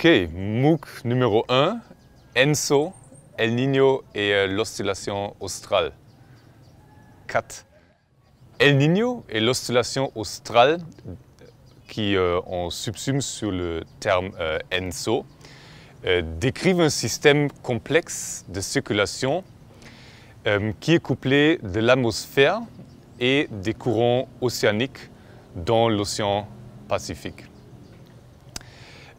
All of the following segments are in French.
Ok, MOOC numéro 1, ENSO, El Niño et euh, l'oscillation australe. 4. El Niño et l'oscillation australe qui euh, on subsume sur le terme euh, ENSO décrivent un système complexe de circulation qui est couplé de l'atmosphère et des courants océaniques dans l'océan Pacifique.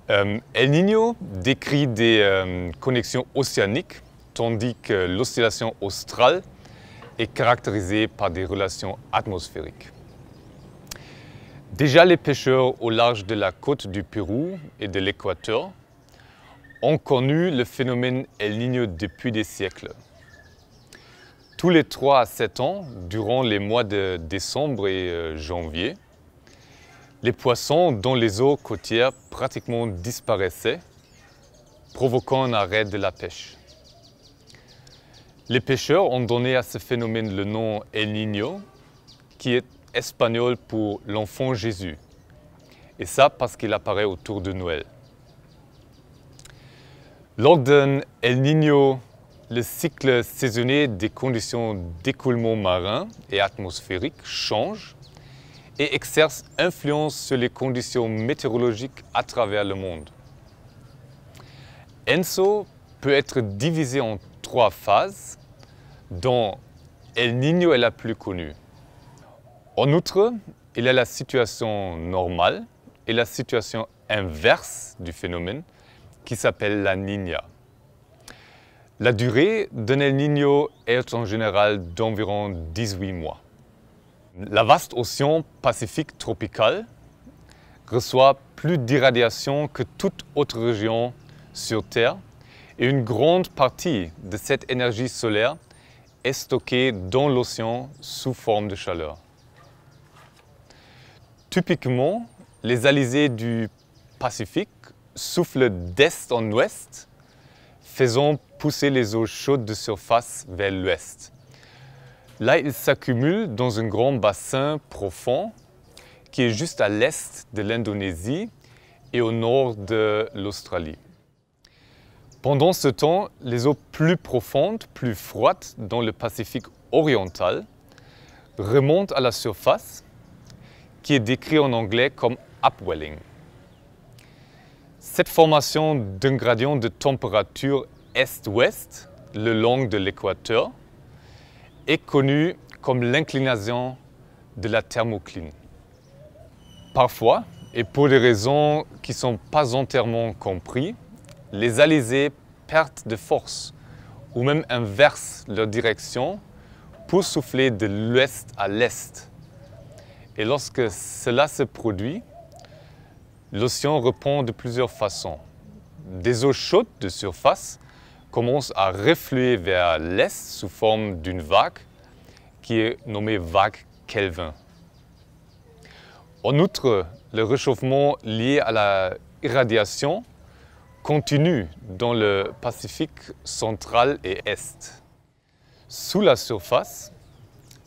Euh, El Niño décrit des euh, connexions océaniques, tandis que l'oscillation australe est caractérisée par des relations atmosphériques. Déjà, les pêcheurs au large de la côte du Pérou et de l'Équateur ont connu le phénomène El Niño depuis des siècles. Tous les 3 à 7 ans, durant les mois de décembre et euh, janvier, les poissons dans les eaux côtières pratiquement disparaissaient, provoquant un arrêt de la pêche. Les pêcheurs ont donné à ce phénomène le nom El Niño, qui est espagnol pour l'enfant Jésus, et ça parce qu'il apparaît autour de Noël. Lors d'un El Niño, le cycle saisonnier des conditions d'écoulement marin et atmosphérique change et exerce influence sur les conditions météorologiques à travers le monde. ENSO peut être divisé en trois phases, dont El Niño est la plus connue. En outre, il y a la situation normale et la situation inverse du phénomène qui s'appelle la Niña. La durée d'un El Niño est en général d'environ 18 mois. La vaste océan Pacifique tropical reçoit plus d'irradiation que toute autre région sur Terre et une grande partie de cette énergie solaire est stockée dans l'océan sous forme de chaleur. Typiquement, les alizés du Pacifique soufflent d'est en ouest, faisant pousser les eaux chaudes de surface vers l'ouest. Là, il s'accumule dans un grand bassin profond qui est juste à l'est de l'Indonésie et au nord de l'Australie. Pendant ce temps, les eaux plus profondes, plus froides dans le Pacifique oriental remontent à la surface, qui est décrite en anglais comme upwelling. Cette formation d'un gradient de température est-ouest le long de l'équateur est connue comme l'inclination de la thermocline. Parfois, et pour des raisons qui ne sont pas entièrement comprises, les alizés perdent de force ou même inversent leur direction pour souffler de l'ouest à l'est. Et lorsque cela se produit, l'océan répond de plusieurs façons. Des eaux chaudes de surface commence à refluer vers l'est sous forme d'une vague qui est nommée vague Kelvin. En outre, le réchauffement lié à la irradiation continue dans le Pacifique central et est. Sous la surface,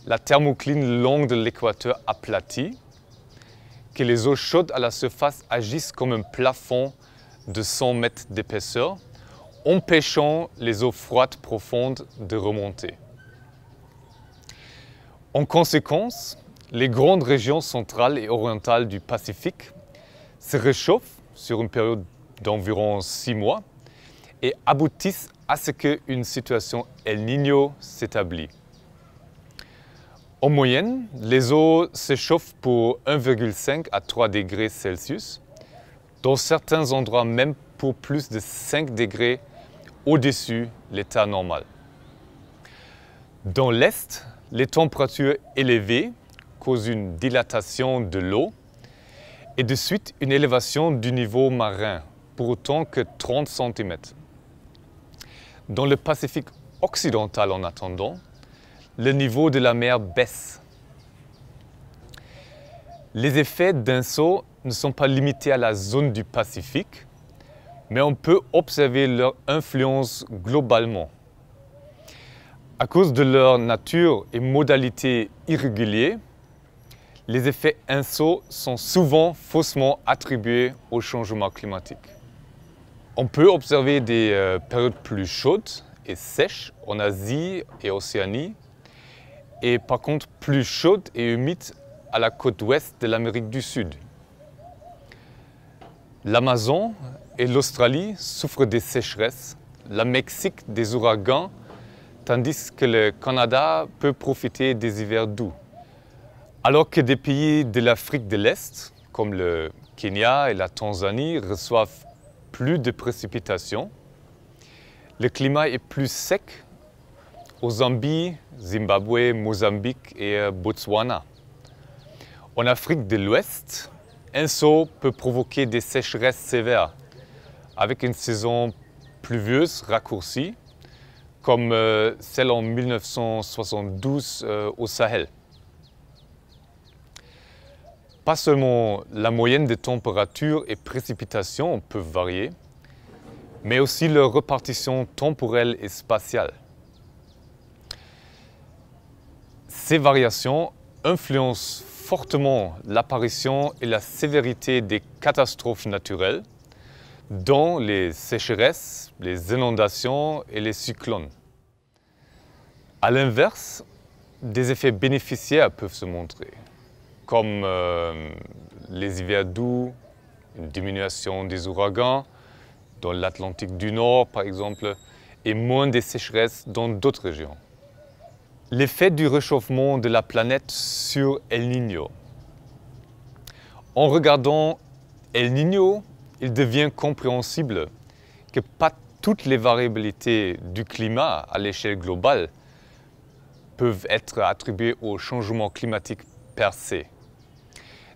la thermocline longue de l'équateur aplatie, que les eaux chaudes à la surface agissent comme un plafond de 100 mètres d'épaisseur empêchant les eaux froides profondes de remonter. En conséquence, les grandes régions centrales et orientales du Pacifique se réchauffent sur une période d'environ six mois et aboutissent à ce qu'une situation El Niño s'établit. En moyenne, les eaux s'échauffent pour 1,5 à 3 degrés Celsius, dans certains endroits même pour plus de 5 degrés au-dessus l'état normal. Dans l'Est, les températures élevées causent une dilatation de l'eau et de suite une élévation du niveau marin, pour autant que 30 cm. Dans le Pacifique occidental en attendant, le niveau de la mer baisse. Les effets d'un saut ne sont pas limités à la zone du Pacifique, mais on peut observer leur influence globalement. À cause de leur nature et modalité irréguliers, les effets INSO sont souvent faussement attribués au changement climatique. On peut observer des euh, périodes plus chaudes et sèches en Asie et Océanie, et par contre plus chaudes et humides à la côte ouest de l'Amérique du Sud. L'Amazon et l'Australie souffre des sécheresses, le Mexique des ouragans, tandis que le Canada peut profiter des hivers doux. Alors que des pays de l'Afrique de l'Est, comme le Kenya et la Tanzanie, reçoivent plus de précipitations, le climat est plus sec au Zambie, Zimbabwe, Mozambique et euh, Botswana. En Afrique de l'Ouest, un saut peut provoquer des sécheresses sévères, avec une saison pluvieuse raccourcie, comme euh, celle en 1972 euh, au Sahel. Pas seulement la moyenne des températures et précipitations peuvent varier, mais aussi leur répartition temporelle et spatiale. Ces variations influencent fortement l'apparition et la sévérité des catastrophes naturelles, dans les sécheresses, les inondations et les cyclones. À l'inverse, des effets bénéficiaires peuvent se montrer, comme euh, les hivers doux, une diminution des ouragans, dans l'Atlantique du Nord par exemple, et moins de sécheresses dans d'autres régions. L'effet du réchauffement de la planète sur El Niño. En regardant El Niño, il devient compréhensible que pas toutes les variabilités du climat à l'échelle globale peuvent être attribuées au changement climatique percé.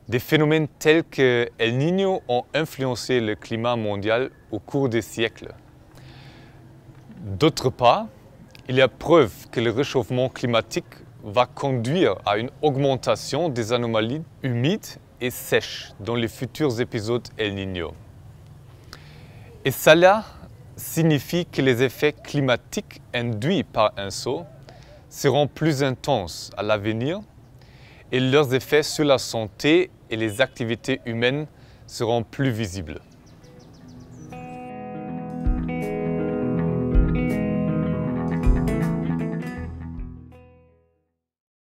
Des phénomènes tels que El Niño ont influencé le climat mondial au cours des siècles. D'autre part, il y a preuve que le réchauffement climatique va conduire à une augmentation des anomalies humides et sèches dans les futurs épisodes El Niño. Et cela signifie que les effets climatiques induits par un saut seront plus intenses à l'avenir et leurs effets sur la santé et les activités humaines seront plus visibles.